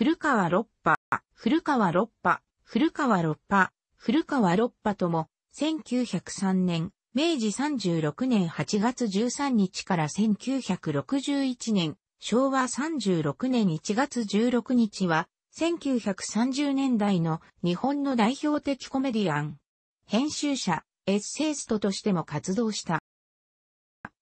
古川六波、古川六波、古川六波、古川六波とも、1903年、明治36年8月13日から1961年、昭和36年1月16日は、1930年代の日本の代表的コメディアン、編集者、エッセイストとしても活動した。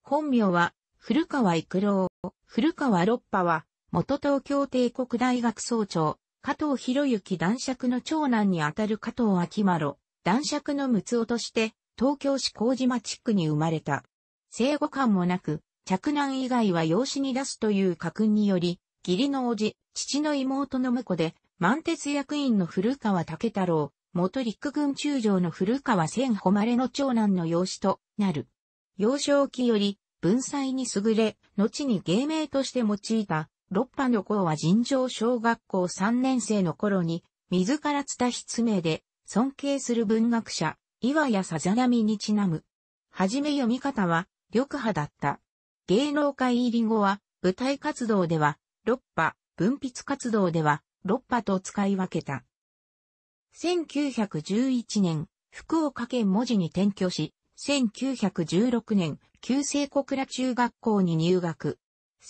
本名は、古川育郎、古川六波は、元東京帝国大学総長、加藤博之男爵の長男にあたる加藤昭丸、男爵の睦夫として、東京市麹島地区に生まれた。生後感もなく、嫡男以外は養子に出すという家訓により、義理の叔父、父の妹の婿で、満鉄役員の古川武太郎、元陸軍中将の古川千誉の長男の養子となる。幼少期より文才に優れ、後に芸名として用いた六波の子は尋常小学校3年生の頃に、自らつた筆名で、尊敬する文学者、岩谷さざ波みにちなむ。はじめ読み方は、緑派だった。芸能界入り後は、舞台活動では、六波、文筆活動では、六波と使い分けた。1911年、福岡県文字に転居し、1916年、旧制小倉中学校に入学。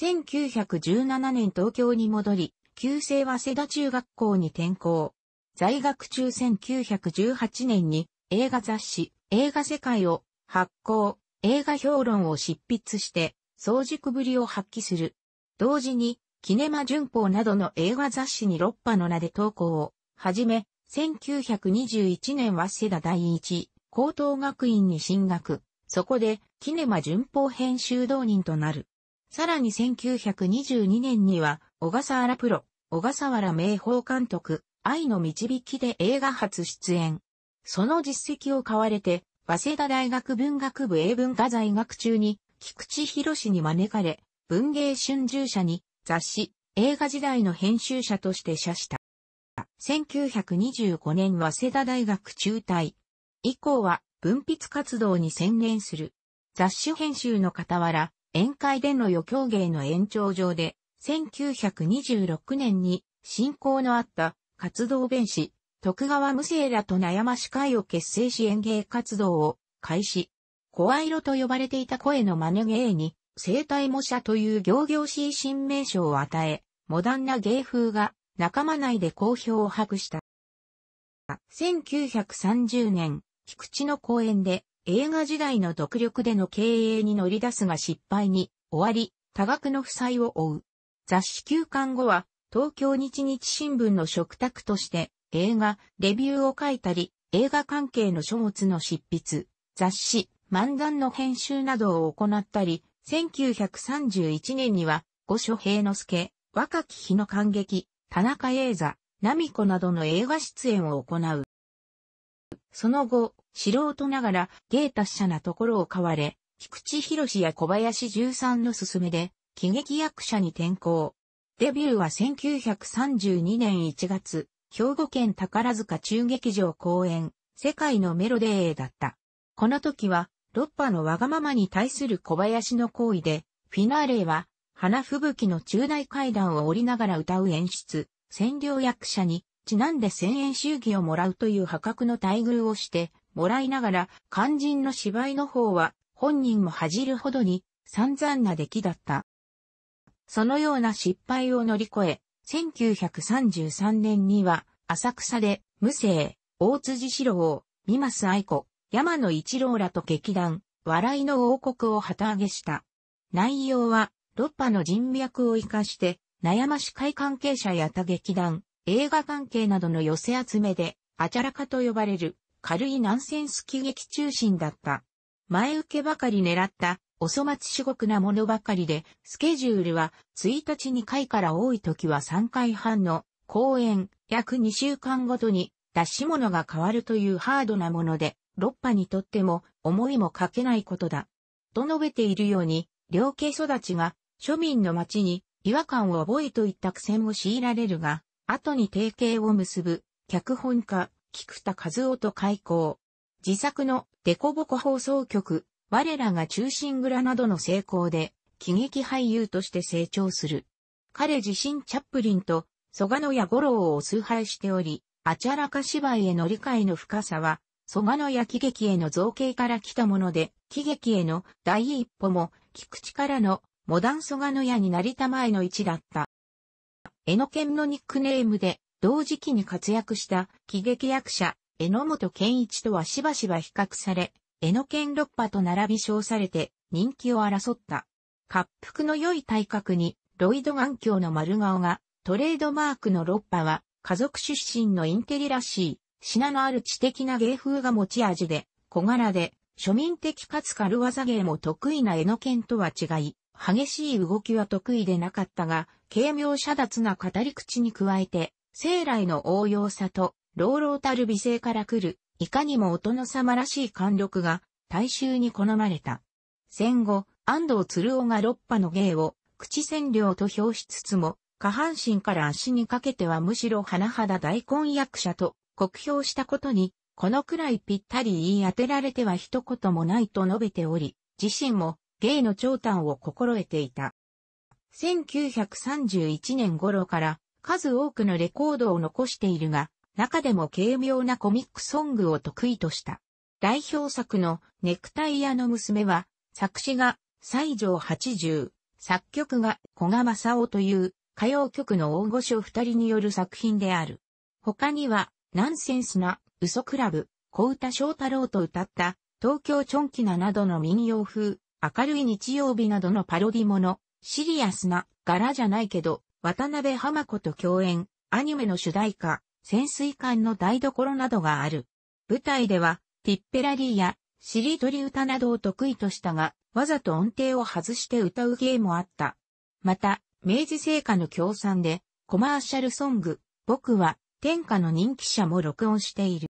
1917年東京に戻り、旧姓は瀬田中学校に転校。在学中1918年に映画雑誌、映画世界を発行、映画評論を執筆して、早熟ぶりを発揮する。同時に、キネマ旬報などの映画雑誌に六波の名で投稿を、はじめ、1921年は瀬田第一高等学院に進学。そこで、キネマ旬報編集導人となる。さらに1922年には、小笠原プロ、小笠原明宝監督、愛の導きで映画初出演。その実績を買われて、早稲田大学文学部英文化在学中に、菊池博士に招かれ、文芸春秋社に雑誌、映画時代の編集者として写した。1925年早稲田大学中退。以降は文筆活動に専念する。雑誌編集の傍ら、宴会での余興芸の延長上で、1926年に進行のあった活動弁士、徳川無生らと悩まし会を結成し演芸活動を開始。声色と呼ばれていた声の真似芸に、生体模写という行々しい新名称を与え、モダンな芸風が仲間内で好評を博した。1930年、菊池の公演で映画時代の独力での経営に乗り出すが失敗に終わり、多額の負債を負う。雑誌休刊後は、東京日日新聞の食卓として映画、レビューを書いたり、映画関係の書物の執筆、雑誌、漫談の編集などを行ったり、1931年には、五所平之助、若き日の感激、田中英座、奈美子などの映画出演を行う。その後、素人ながら芸達者なところを買われ、菊池博や小林十三の勧めで、喜劇役者に転向。デビューは1932年1月、兵庫県宝塚中劇場公演、世界のメロデーだった。この時は、ロッパのわがままに対する小林の行為で、フィナーレは、花吹雪の中大階段を降りながら歌う演出、占領役者に、ちなんで千円祝儀をもらうという破格の待遇をして、もらいながら、肝心の芝居の方は本人も恥じるほどに散々な出来だった。そのような失敗を乗り越え、1933年には浅草で無声、大辻四郎、三増愛子、山野一郎らと劇団、笑いの王国を旗揚げした。内容は、六波の人脈を活かして、悩まし会関係者や他劇団、映画関係などの寄せ集めで、あちゃらかと呼ばれる軽いナンセンス喜劇中心だった。前受けばかり狙った、お粗末至極なものばかりで、スケジュールは1日2回から多い時は3回半の公演、約2週間ごとに出し物が変わるというハードなもので、六波にとっても思いもかけないことだ。と述べているように、両家育ちが庶民の町に違和感を覚えといった苦戦を強いられるが、後に提携を結ぶ、脚本家、菊田和夫と開校。自作のデコボコ放送局、我らが中心蔵などの成功で、喜劇俳優として成長する。彼自身チャップリンと、蘇我野や五郎を崇拝しており、あちゃらか芝居への理解の深さは、蘇我野や喜劇への造形から来たもので、喜劇への第一歩も、菊池からのモダン蘇我野やになりたまえの位置だった。江ノ県のニックネームで同時期に活躍した喜劇役者、榎本健一とはしばしば比較され、江ノ健六波と並び称されて人気を争った。滑覆の良い体格に、ロイド眼鏡の丸顔が、トレードマークの六波は、家族出身のインテリらしい、品のある知的な芸風が持ち味で、小柄で、庶民的かつ軽技芸も得意な江野健とは違い、激しい動きは得意でなかったが、軽妙遮脱な語り口に加えて、生来の応用さと、老々たる美声から来る、いかにも大人様らしい貫禄が、大衆に好まれた。戦後、安藤鶴雄が六波の芸を、口占領と評しつつも、下半身から足にかけてはむしろ甚だ大根役者と、酷評したことに、このくらいぴったり言い当てられては一言もないと述べており、自身も芸の長短を心得ていた。1931年頃から数多くのレコードを残しているが、中でも軽妙なコミックソングを得意とした。代表作のネクタイ屋の娘は、作詞が西条八十、作曲が小賀正夫という歌謡曲の大御所二人による作品である。他には、ナンセンスな嘘クラブ、小歌翔太郎と歌った、東京チョンキナなどの民謡風、明るい日曜日などのパロディもの、シリアスな柄じゃないけど、渡辺浜子と共演、アニメの主題歌、潜水艦の台所などがある。舞台では、ティッペラリーや、しりとり歌などを得意としたが、わざと音程を外して歌う芸もあった。また、明治製菓の協賛で、コマーシャルソング、僕は、天下の人気者も録音している。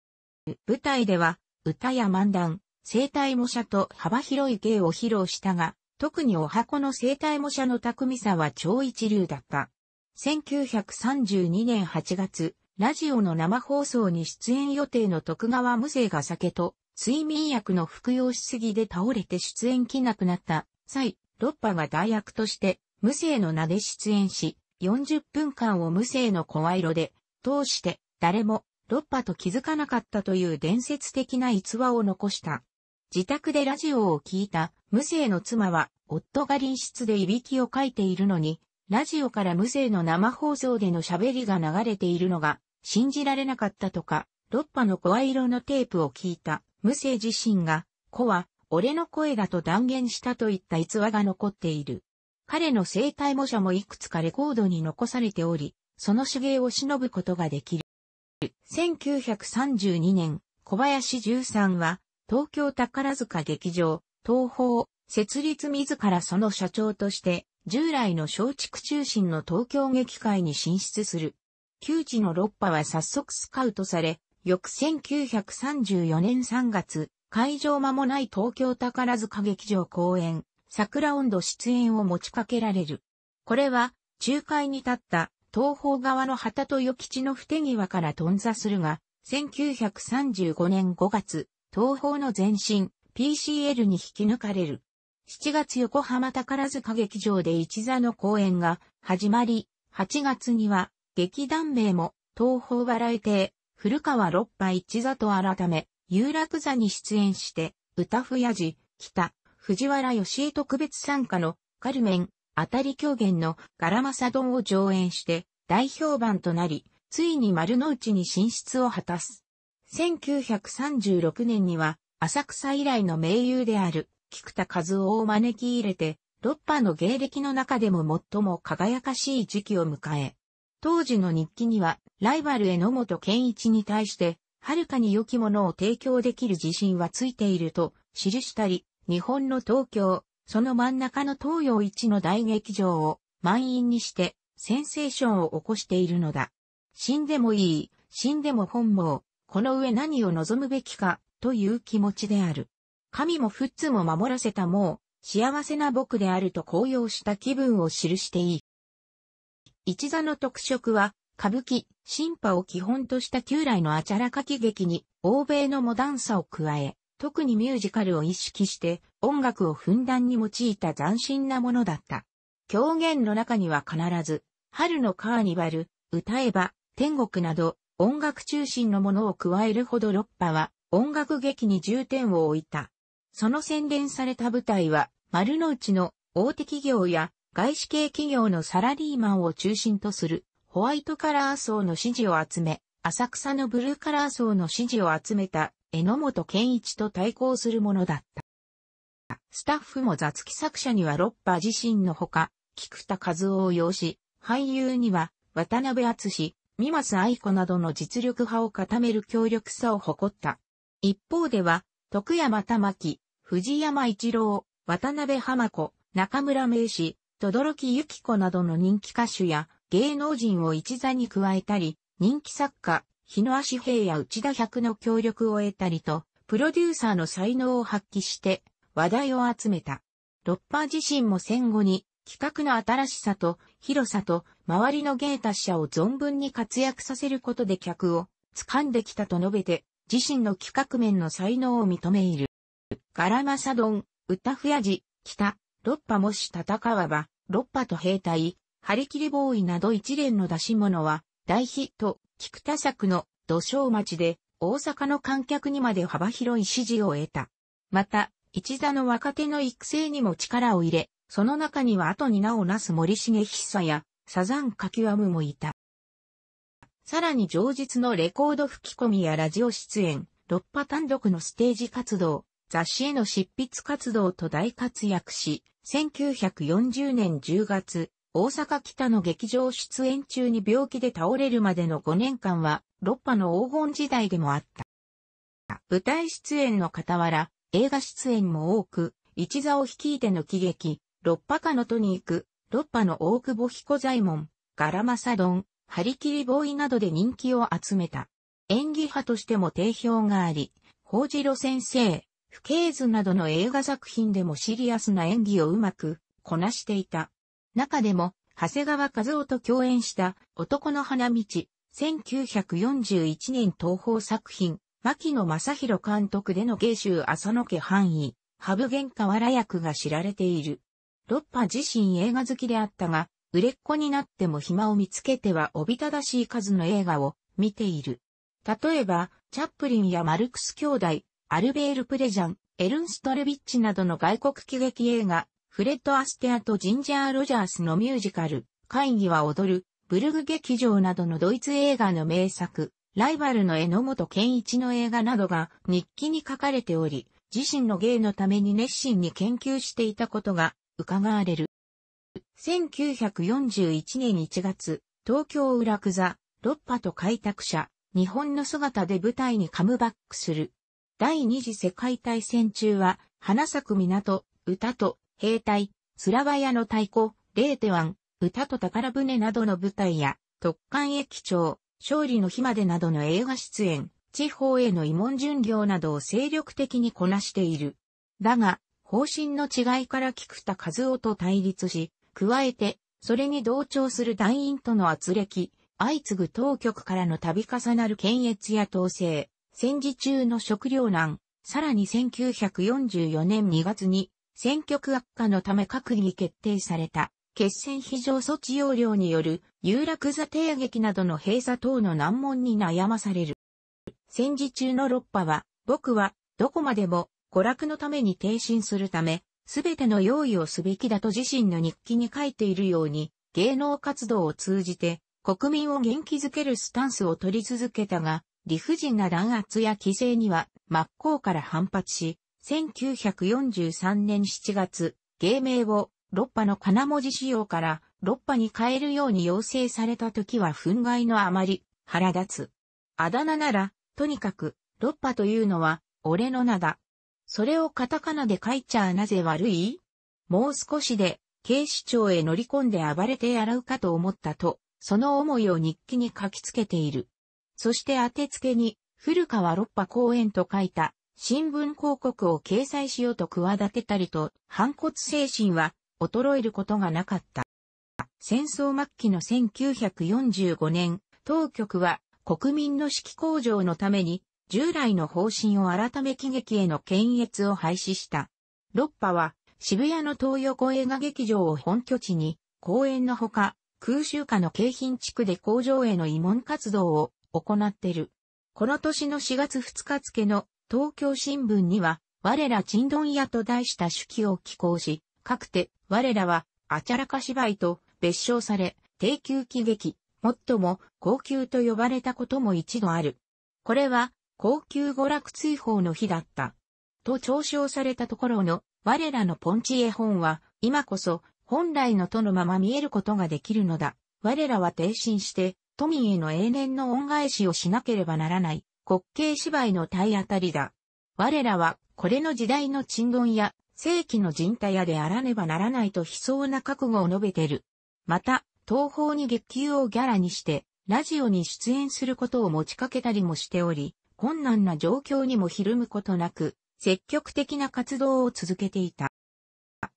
舞台では、歌や漫談、生体模写と幅広い芸を披露したが、特にお箱の生体模写の巧みさは超一流だった。1932年8月、ラジオの生放送に出演予定の徳川無生が酒と睡眠薬の服用しすぎで倒れて出演きなくなった際、ロッパが代役として無生の名で出演し、40分間を無生の声色で通して誰もロッパと気づかなかったという伝説的な逸話を残した。自宅でラジオを聞いた無生の妻は夫が隣室でいびきをかいているのにラジオから無声の生放送での喋りが流れているのが、信じられなかったとか、ッ波の声色のテープを聞いた、無声自身が、子は、俺の声だと断言したといった逸話が残っている。彼の生体模写もいくつかレコードに残されており、その手芸を忍ぶことができる。1932年、小林十三は、東京宝塚劇場、東宝、設立自らその社長として、従来の松竹中心の東京劇界に進出する。旧知の六波は早速スカウトされ、翌1934年3月、会場間もない東京宝塚劇場公演、桜温度出演を持ちかけられる。これは、仲介に立った東方側の旗と与吉の不手際から頓挫するが、1935年5月、東方の前身、PCL に引き抜かれる。7月横浜宝塚劇場で一座の公演が始まり、8月には劇団名も東方バラエテ古川六波一座と改め、有楽座に出演して、歌ふやじ、北、藤原義江特別参加のカルメン、当たり狂言のガラマサドンを上演して大評判となり、ついに丸の内に進出を果たす。1936年には浅草以来の名優である菊田和夫を招き入れて、ロッパの芸歴の中でも最も輝かしい時期を迎え、当時の日記には、ライバル榎本健一に対して、はるかに良きものを提供できる自信はついていると記したり、日本の東京、その真ん中の東洋一の大劇場を満員にしてセンセーションを起こしているのだ。死んでもいい、死んでも本望、この上何を望むべきかという気持ちである。神もフッツも守らせたもう、幸せな僕であると高揚した気分を記していい。一座の特色は、歌舞伎、神化を基本とした旧来のあちゃらかき劇に、欧米のモダンさを加え、特にミュージカルを意識して、音楽をふんだんに用いた斬新なものだった。狂言の中には必ず、春のカーニバル、歌えば、天国など、音楽中心のものを加えるほどロッパは、音楽劇に重点を置いた。その洗練された部隊は、丸の内の大手企業や外資系企業のサラリーマンを中心とするホワイトカラー層の支持を集め、浅草のブルーカラー層の支持を集めた榎本健一と対抗するものだった。スタッフも雑記作者にはロッパ自身のほか、菊田和夫を要し、俳優には渡辺厚志、三松愛子などの実力派を固める強力さを誇った。一方では、徳山玉木、藤山一郎、渡辺浜子、中村名士、轟幸由紀子などの人気歌手や芸能人を一座に加えたり、人気作家、日野足平や内田百の協力を得たりと、プロデューサーの才能を発揮して話題を集めた。ロッパー自身も戦後に企画の新しさと広さと周りの芸達者を存分に活躍させることで客を掴んできたと述べて自身の企画面の才能を認めいる。ガラマサドン、ウタフヤジ、北、ロッパもし戦わば、ロッパと兵隊、張り切りボーイなど一連の出し物は、大ヒット、菊田作の土生町で、大阪の観客にまで幅広い支持を得た。また、一座の若手の育成にも力を入れ、その中には後に名をなす森重久や、サザンカキワムもいた。さらに上日のレコード吹き込みやラジオ出演、六波単独のステージ活動、雑誌への執筆活動と大活躍し、1940年10月、大阪北の劇場出演中に病気で倒れるまでの5年間は、ロッパの黄金時代でもあった。舞台出演の傍ら、映画出演も多く、一座を率いての喜劇、ロッパ家のトニーク、ロッパの大久保彦左衛門、ガラマサドン、ハリキリボーイなどで人気を集めた。演技派としても定評があり、法次郎先生、不敬図などの映画作品でもシリアスな演技をうまくこなしていた。中でも、長谷川和夫と共演した男の花道、1941年東宝作品、牧野正宏監督での芸州浅野家範囲、ハブ玄ワラ役が知られている。ロッパ自身映画好きであったが、売れっ子になっても暇を見つけてはおびただしい数の映画を見ている。例えば、チャップリンやマルクス兄弟、アルベール・プレジャン、エルンストルビッチなどの外国喜劇映画、フレッド・アステアとジンジャー・ロジャースのミュージカル、会議は踊る、ブルグ劇場などのドイツ映画の名作、ライバルの榎本健一の映画などが日記に書かれており、自身の芸のために熱心に研究していたことが伺われる。1941年1月、東京裏ロ六波と開拓者、日本の姿で舞台にカムバックする第二次世界大戦中は、花咲く港、歌と、兵隊、スラバヤの太鼓、レーテ湾、歌と宝船などの舞台や、特艦駅長、勝利の日までなどの映画出演、地方への慰問巡業などを精力的にこなしている。だが、方針の違いから菊田和夫と対立し、加えて、それに同調する団員との圧力、相次ぐ当局からの度重なる検閲や統制、戦時中の食糧難、さらに1944年2月に戦局悪化のため閣議決定された決戦非常措置要領による有楽座帝劇などの閉鎖等の難問に悩まされる。戦時中の六波は、僕はどこまでも娯楽のために挺身するため、すべての用意をすべきだと自身の日記に書いているように、芸能活動を通じて国民を元気づけるスタンスを取り続けたが、理不尽な弾圧や規制には真っ向から反発し、1943年7月、芸名を六波の金文字仕様から六波に変えるように要請された時は憤慨のあまり腹立つ。あだ名なら、とにかく、六波というのは、俺の名だ。それをカタカナで書いちゃなぜ悪いもう少しで、警視庁へ乗り込んで暴れてやらうかと思ったと、その思いを日記に書きつけている。そして当て付けに、古川六波公園と書いた新聞広告を掲載しようと企てたりと、反骨精神は衰えることがなかった。戦争末期の1945年、当局は国民の指揮向上のために、従来の方針を改め喜劇への検閲を廃止した。六波は渋谷の東横映画劇場を本拠地に、公園のほか、空襲下の京浜地区で工場への慰問活動を行ってる。この年の4月2日付の東京新聞には、我らチンドン屋と題した手記を寄稿し、かくて我らはあちゃらか芝居と別称され、低級喜劇、もっとも高級と呼ばれたことも一度ある。これは高級娯楽追放の日だった。と嘲笑されたところの我らのポンチ絵本は今こそ本来のとのまま見えることができるのだ。我らは停身して都民への永年の恩返しをしなければならない滑稽芝居の体当たりだ。我らはこれの時代の沈魂や世紀の人体屋であらねばならないと悲壮な覚悟を述べてる。また、東方に月給をギャラにして、ラジオに出演することを持ちかけたりもしており、困難な状況にもひるむことなく、積極的な活動を続けていた。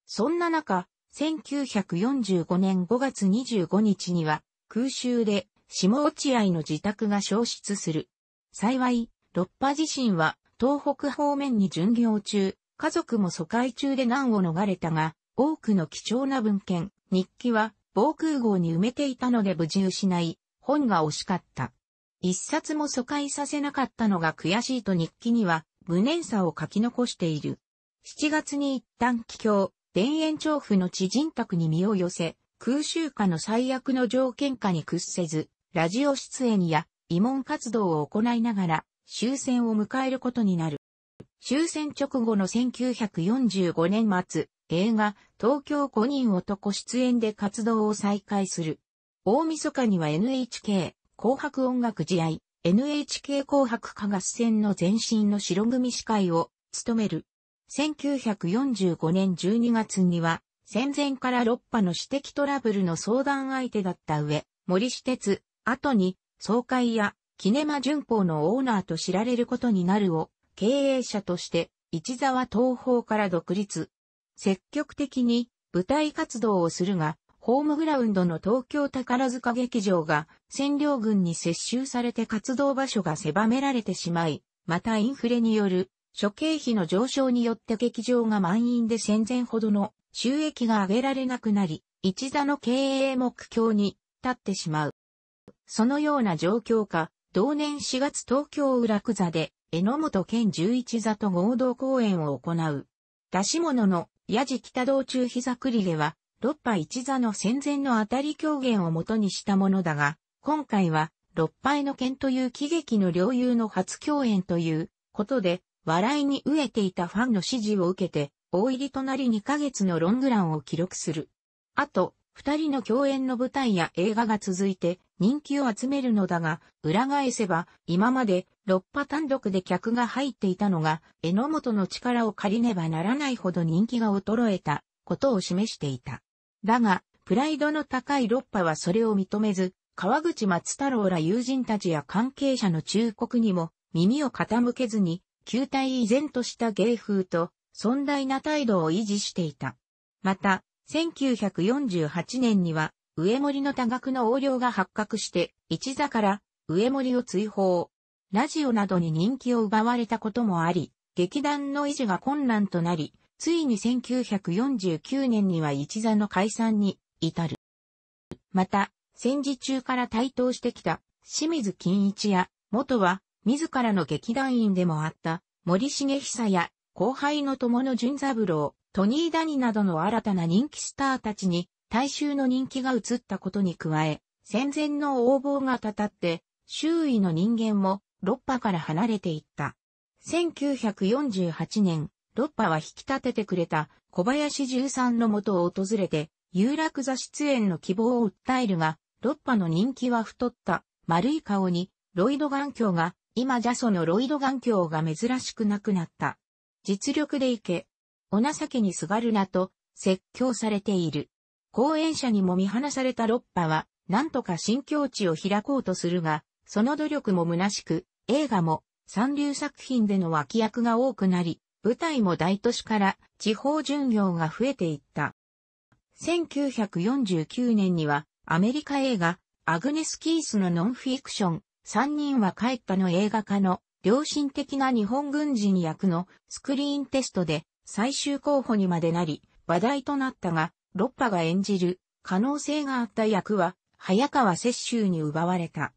そんな中、1945年5月25日には、空襲で下落合の自宅が消失する。幸い、六波自身は東北方面に巡業中、家族も疎開中で難を逃れたが、多くの貴重な文献、日記は防空壕に埋めていたので無事失い、本が惜しかった。一冊も疎開させなかったのが悔しいと日記には無念さを書き残している。7月に一旦帰郷、田園調布の知人宅に身を寄せ、空襲下の最悪の条件下に屈せず、ラジオ出演や、慰問活動を行いながら、終戦を迎えることになる。終戦直後の1945年末、映画、東京五人男出演で活動を再開する。大晦日には NHK、紅白音楽試合、NHK 紅白歌合戦の前身の白組司会を務める。1945年12月には、戦前から6波の私的トラブルの相談相手だった上、森私鉄、後に、総会や、キネマ旬報のオーナーと知られることになるを、経営者として、市沢東方から独立。積極的に舞台活動をするが、ホームグラウンドの東京宝塚劇場が占領軍に接収されて活動場所が狭められてしまい、またインフレによる諸経費の上昇によって劇場が満員で戦前ほどの収益が上げられなくなり、一座の経営目標に立ってしまう。そのような状況下、同年4月東京裏久座で、榎本県十一座と合同公演を行う。出し物の、矢地北道中膝栗毛は、六波一座の戦前の当たり狂言をもとにしたものだが、今回は、六杯の剣という喜劇の領有の初共演ということで、笑いに飢えていたファンの支持を受けて、大入りとなり2ヶ月のロングランを記録する。あと、二人の共演の舞台や映画が続いて人気を集めるのだが、裏返せば今まで六波単独で客が入っていたのが、榎本の力を借りねばならないほど人気が衰えたことを示していた。だが、プライドの高い六波はそれを認めず、川口松太郎ら友人たちや関係者の忠告にも耳を傾けずに、球体依然とした芸風と、尊大な態度を維持していた。また、1948年には、上森の多額の横領が発覚して、一座から上森を追放。ラジオなどに人気を奪われたこともあり、劇団の維持が困難となり、ついに1949年には一座の解散に至る。また、戦時中から台頭してきた清水金一や、元は自らの劇団員でもあった森重久や後輩の友野淳三郎、トニー・ダニなどの新たな人気スターたちに大衆の人気が移ったことに加え、戦前の横暴がたたって、周囲の人間もロッパから離れていった。1948年、ロッパは引き立ててくれた小林十三の元を訪れて、有楽座出演の希望を訴えるが、ロッパの人気は太った丸い顔にロイド眼鏡が、今ジャソのロイド眼鏡が珍しくなくなった。実力でいけ、お情けにすがるなと説教されている。講演者にも見放されたロッパは、なんとか新境地を開こうとするが、その努力も虚しく、映画も三流作品での脇役が多くなり、舞台も大都市から地方巡業が増えていった。1949年にはアメリカ映画アグネス・キースのノンフィクション三人は帰ったの映画化の良心的な日本軍人役のスクリーンテストで最終候補にまでなり、話題となったが、六波が演じる可能性があった役は、早川雪舟に奪われた。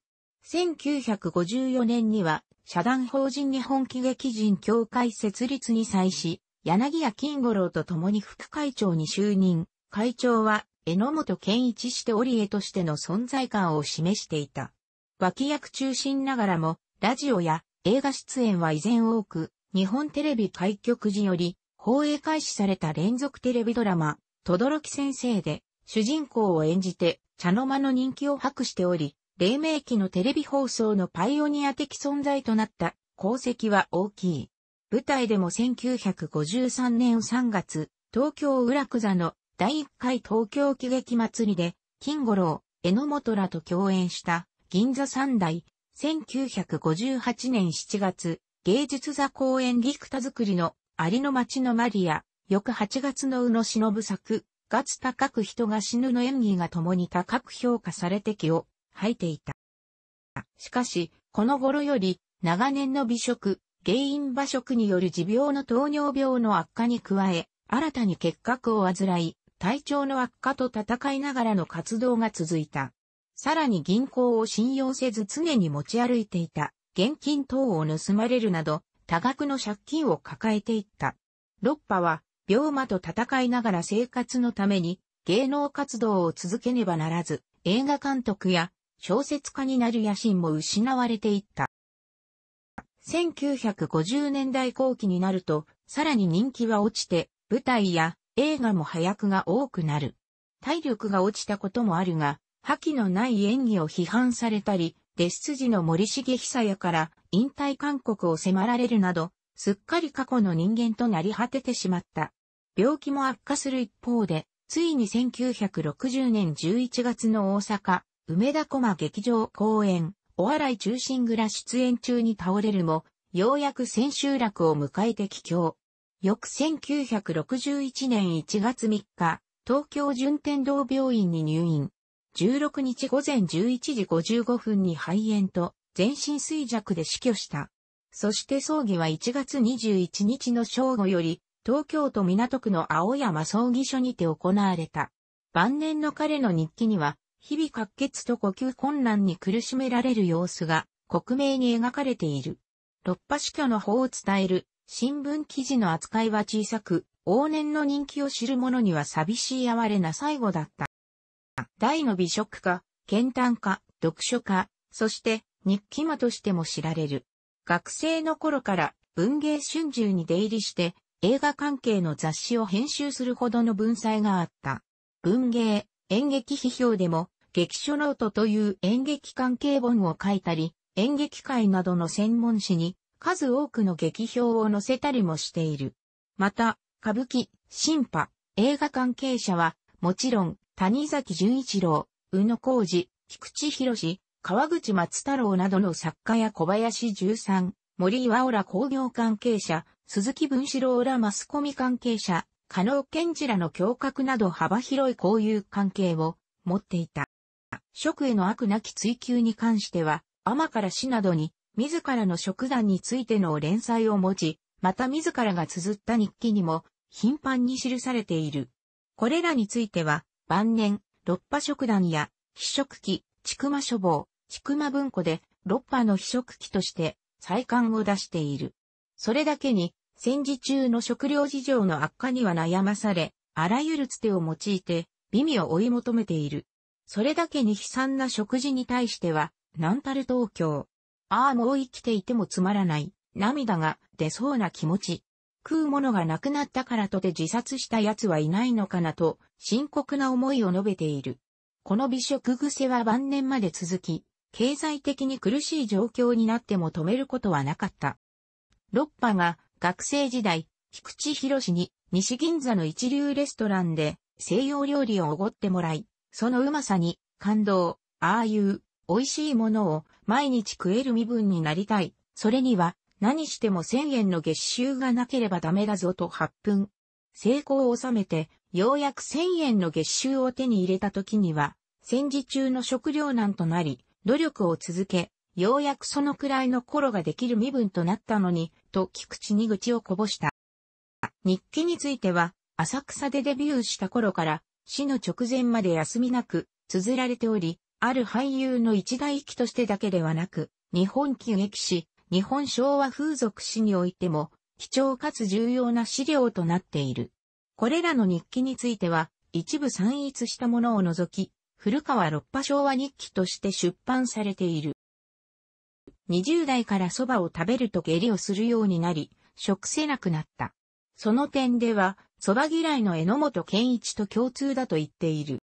1954年には、社団法人日本喜劇人協会設立に際し、柳谷金五郎と共に副会長に就任。会長は、榎本健一して織江としての存在感を示していた。脇役中心ながらも、ラジオや映画出演は依然多く、日本テレビ開局時より放映開始された連続テレビドラマ、とどろき先生で、主人公を演じて、茶の間の人気を博しており、黎明期のテレビ放送のパイオニア的存在となった功績は大きい。舞台でも1953年3月、東京裏久座の第1回東京喜劇祭りで、金五郎、榎本らと共演した銀座三代、1958年7月、芸術座公演ギクタ作りのありの町のマリア、翌8月の宇野忍作、月高く人が死ぬの演技が共に高く評価されて気を吐いていた。しかし、この頃より、長年の美食、原因馬食による持病の糖尿病の悪化に加え、新たに結核を患い、体調の悪化と戦いながらの活動が続いた。さらに銀行を信用せず常に持ち歩いていた、現金等を盗まれるなど、多額の借金を抱えていった。ロッパは、病魔と戦いながら生活のために、芸能活動を続けねばならず、映画監督や小説家になる野心も失われていった。1950年代後期になると、さらに人気は落ちて、舞台や映画も早くが多くなる。体力が落ちたこともあるが、覇気のない演技を批判されたり、弟子筋の森重久也から引退勧告を迫られるなど、すっかり過去の人間となり果ててしまった。病気も悪化する一方で、ついに1960年11月の大阪、梅田駒劇場公演、お笑い中心蔵出演中に倒れるも、ようやく千秋楽を迎えて帰郷。翌1961年1月3日、東京順天堂病院に入院。16日午前11時55分に肺炎と全身衰弱で死去した。そして葬儀は1月21日の正午より、東京都港区の青山葬儀所にて行われた。晩年の彼の日記には、日々滑血と呼吸困難に苦しめられる様子が、克明に描かれている。六波死去の法を伝える、新聞記事の扱いは小さく、往年の人気を知る者には寂しい哀れな最後だった。大の美食家、健談家、読書家、そして日記魔としても知られる。学生の頃から文芸春秋に出入りして映画関係の雑誌を編集するほどの文才があった。文芸、演劇批評でも劇書ノートという演劇関係本を書いたり、演劇界などの専門誌に数多くの劇評を載せたりもしている。また、歌舞伎、新派、映画関係者は、もちろん、谷崎潤一郎、宇野浩二、菊池博川口松太郎などの作家や小林十三、森岩浦工業関係者、鈴木文四郎らマスコミ関係者、加納健二らの教格など幅広い交友関係を持っていた。職への悪なき追求に関しては、天から死などに、自らの職団についての連載を持ち、また自らが綴った日記にも、頻繁に記されている。これらについては、晩年、六波食団や、非食器、ちくま書房、ちくま文庫で、六波の非食器として、再刊を出している。それだけに、戦時中の食料事情の悪化には悩まされ、あらゆるつてを用いて、美味を追い求めている。それだけに悲惨な食事に対しては、なんたる東京。ああもう生きていてもつまらない、涙が出そうな気持ち。食うものがなくなったからとて自殺した奴はいないのかなと深刻な思いを述べている。この美食癖は晩年まで続き、経済的に苦しい状況になっても止めることはなかった。ロッパが学生時代、菊池博に西銀座の一流レストランで西洋料理をおごってもらい、そのうまさに感動、ああいう美味しいものを毎日食える身分になりたい。それには何しても1000円の月収がなければダメだぞと発分。成功を収めてようやく1000円の月収を手に入れた時には、戦時中の食糧難となり、努力を続け、ようやくそのくらいの頃ができる身分となったのに、と菊池に愚痴をこぼした。日記については、浅草でデビューした頃から、死の直前まで休みなく、綴られており、ある俳優の一大域としてだけではなく、日本喜劇史、日本昭和風俗史においても、貴重かつ重要な資料となっている。これらの日記については、一部散逸したものを除き、古川六波昭和日記として出版されている。20代から蕎麦を食べると下痢をするようになり、食せなくなった。その点では、蕎麦嫌いの榎本健一と共通だと言っている。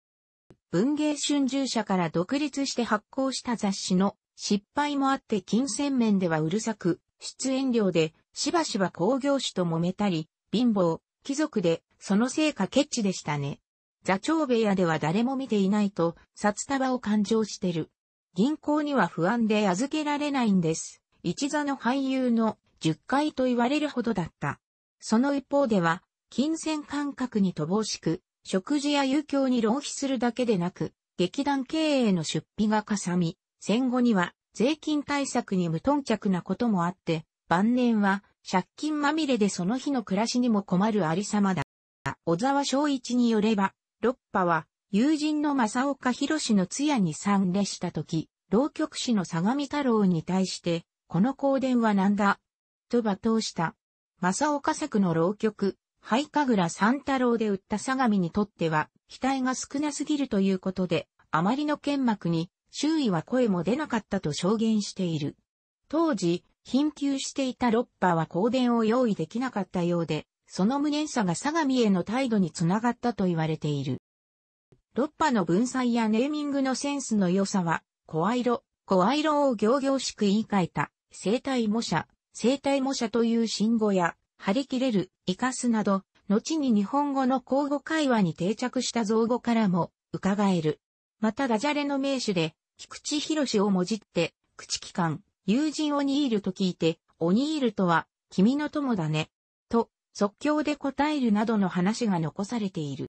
文芸春秋社から独立して発行した雑誌の失敗もあって金銭面ではうるさく、出演料でしばしば工業種と揉めたり、貧乏、貴族でそのせいかケッチでしたね。座長部屋では誰も見ていないと、札束を勘定してる。銀行には不安で預けられないんです。一座の俳優の10回と言われるほどだった。その一方では、金銭感覚に乏しく、食事や遊興に浪費するだけでなく、劇団経営の出費がかさみ、戦後には税金対策に無頓着なこともあって、晩年は借金まみれでその日の暮らしにも困るありさまだ。小沢昭一によれば、六波は、友人の正岡博の通夜に参列した時、浪曲師の相模太郎に対して、この香典は何だと罵倒した。正岡作の浪曲、灰神楽三太郎で売った相模にとっては、期待が少なすぎるということで、あまりの剣幕に、周囲は声も出なかったと証言している。当時、貧窮していた六波は香典を用意できなかったようで、その無念さが相模への態度につながったと言われている。六波の文才やネーミングのセンスの良さは、声色、声色を行々しく言い換えた、生体模写、生体模写という信号や、張り切れる、生かすなど、後に日本語の交互会話に定着した造語からも、伺える。またダジャレの名手で、菊池博をもじって、口機関、友人をニールと聞いて、おニーるとは、君の友だね、即興で答えるなどの話が残されている。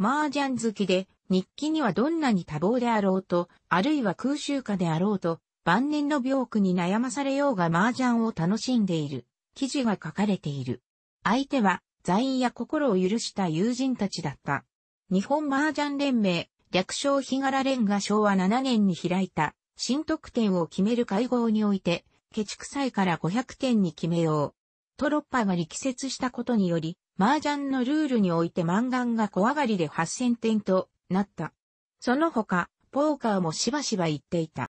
麻雀好きで、日記にはどんなに多忙であろうと、あるいは空襲家であろうと、晩年の病苦に悩まされようが麻雀を楽しんでいる、記事が書かれている。相手は、在院や心を許した友人たちだった。日本麻雀連盟、略称日柄連が昭和7年に開いた、新得点を決める会合において、ケチ臭いから500点に決めよう。トロッパが力説したことにより、麻雀のルールにおいて漫画が怖がりで8000点となった。その他、ポーカーもしばしば言っていた。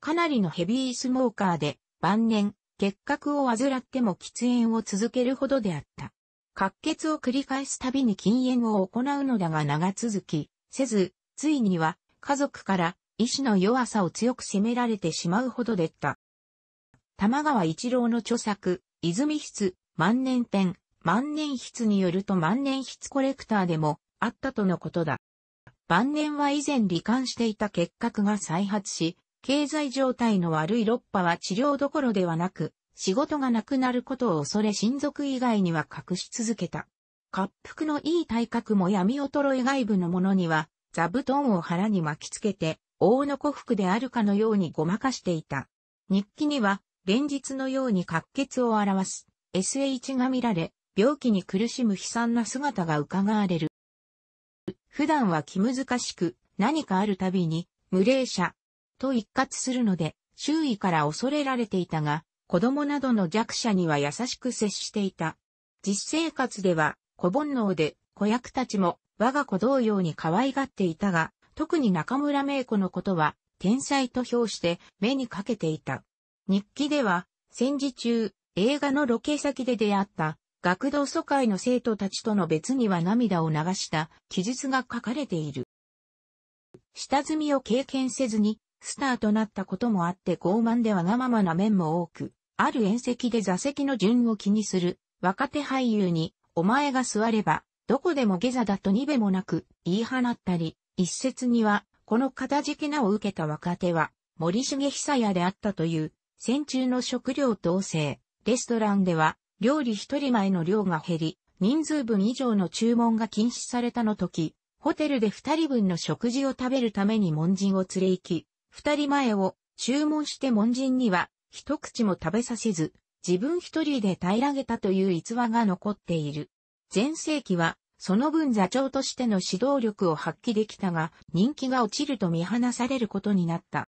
かなりのヘビースモーカーで、晩年、結核を患っても喫煙を続けるほどであった。滑血を繰り返すたびに禁煙を行うのだが長続き、せず、ついには、家族から、医師の弱さを強く責められてしまうほどでった。玉川一郎の著作、泉筆、万年展、万年筆によると万年筆コレクターでもあったとのことだ。晩年は以前罹患していた結核が再発し、経済状態の悪いロッパは治療どころではなく、仕事がなくなることを恐れ親族以外には隠し続けた。滑腹のいい体格も闇衰え外部の者には、座布団を腹に巻きつけて、大の子服であるかのようにごまかしていた。日記には、連日のように滑血を表す SH が見られ、病気に苦しむ悲惨な姿が伺われる。普段は気難しく、何かあるたびに、無礼者、と一括するので、周囲から恐れられていたが、子供などの弱者には優しく接していた。実生活では、子煩悩で、子役たちも、我が子同様に可愛がっていたが、特に中村名子のことは、天才と評して、目にかけていた。日記では、戦時中、映画のロケ先で出会った、学童疎開の生徒たちとの別には涙を流した記述が書かれている。下積みを経験せずに、スターとなったこともあって傲慢でわがままな面も多く、ある宴席で座席の順を気にする若手俳優に、お前が座れば、どこでも下座だとにべもなく言い放ったり、一説には、この片付けなを受けた若手は、森重久也であったという戦中の食料統制、レストランでは、料理一人前の量が減り、人数分以上の注文が禁止されたの時、ホテルで二人分の食事を食べるために門人を連れ行き、二人前を注文して門人には一口も食べさせず、自分一人で平らげたという逸話が残っている。前世紀は、その分座長としての指導力を発揮できたが、人気が落ちると見放されることになった。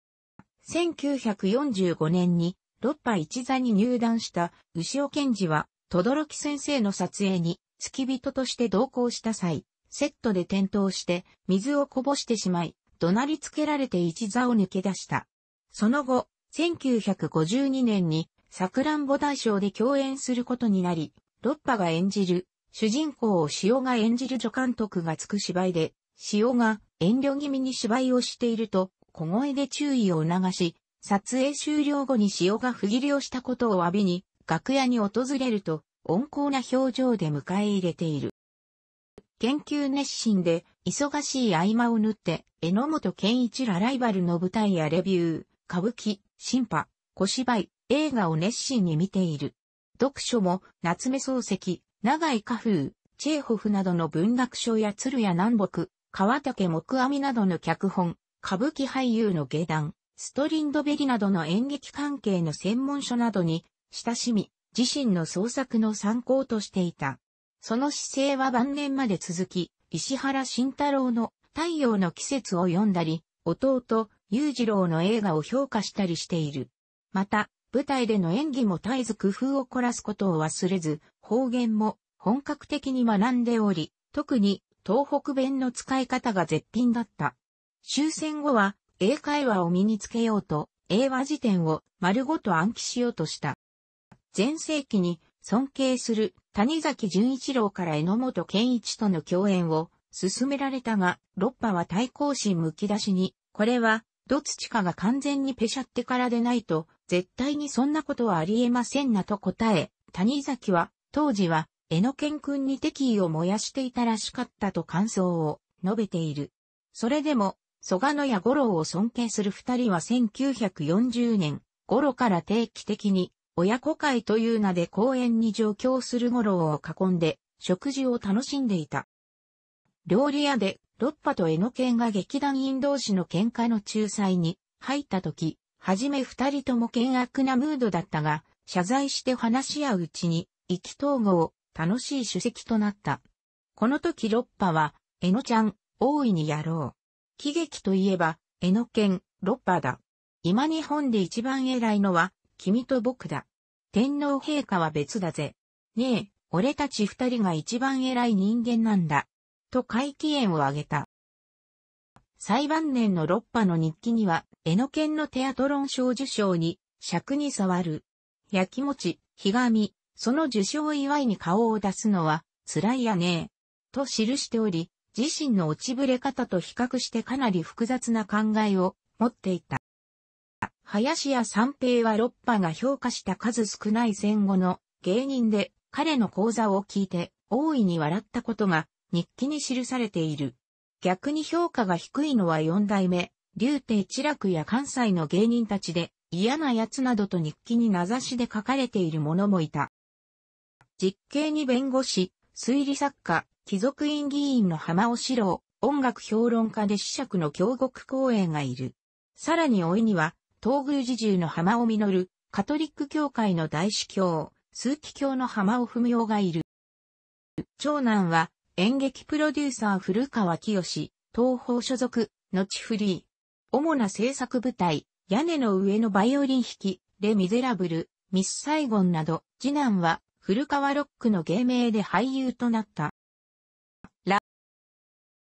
1945年に、ロッパ一座に入団した牛尾健治は、とどろき先生の撮影に、付き人として同行した際、セットで転倒して、水をこぼしてしまい、怒鳴りつけられて一座を抜け出した。その後、1952年に、さくらんぼ大賞で共演することになり、ロッパが演じる、主人公を塩が演じる助監督がつく芝居で、塩が遠慮気味に芝居をしていると、小声で注意を促し、撮影終了後に潮が不義理をしたことを詫びに、楽屋に訪れると、温厚な表情で迎え入れている。研究熱心で、忙しい合間を縫って、榎本健一らライバルの舞台やレビュー、歌舞伎、新派、小芝居、映画を熱心に見ている。読書も、夏目漱石、長井花風、チェーホフなどの文学書や鶴や南北、川竹木阿弥などの脚本、歌舞伎俳優の下段、ストリンドベリなどの演劇関係の専門書などに親しみ、自身の創作の参考としていた。その姿勢は晩年まで続き、石原慎太郎の太陽の季節を読んだり、弟、雄次郎の映画を評価したりしている。また、舞台での演技も絶えず工夫を凝らすことを忘れず、方言も本格的に学んでおり、特に東北弁の使い方が絶品だった。終戦後は英会話を身につけようと、英和辞典を丸ごと暗記しようとした。前世紀に尊敬する谷崎潤一郎から榎本健一との共演を進められたが、六波は対抗心むき出しに、これは、どつちかが完全にペシャってからでないと、絶対にそんなことはありえませんなと答え、谷崎は、当時は、江野健君に敵意を燃やしていたらしかったと感想を述べている。それでも、蘇我野五郎を尊敬する二人は1940年郎から定期的に親子会という名で公園に上京する五郎を囲んで食事を楽しんでいた。料理屋でロッパとエノケンが劇団員同士の喧嘩の仲裁に入った時、はじめ二人とも険悪なムードだったが、謝罪して話し合ううちに、意気投合、楽しい主席となった。この時ロッパは、エノちゃん、大いにやろう。喜劇といえば、江ノ剣、六波だ。今日本で一番偉いのは、君と僕だ。天皇陛下は別だぜ。ねえ、俺たち二人が一番偉い人間なんだ。と回帰宴を挙げた。最晩年の六波の日記には、江ノ剣のテアトロン賞受賞に、尺に触る。やきち、ひがみ、その受賞祝いに顔を出すのは、辛いやねえ。と記しており、自身の落ちぶれ方と比較してかなり複雑な考えを持っていた。林家三平は六波が評価した数少ない戦後の芸人で彼の講座を聞いて大いに笑ったことが日記に記されている。逆に評価が低いのは四代目、竜亭知楽や関西の芸人たちで嫌な奴などと日記に名指しで書かれている者もいた。実刑に弁護士、推理作家、貴族院議員の浜尾四郎、音楽評論家で子爵の京極公演がいる。さらに老いには、東宮侍従の浜尾実、カトリック教会の大司教、枢機教の浜尾文夫がいる。長男は、演劇プロデューサー古川清、東宝所属、後フリー。主な制作舞台、屋根の上のバイオリン弾き、レ・ミゼラブル、ミス・サイゴンなど、次男は、古川ロックの芸名で俳優となった。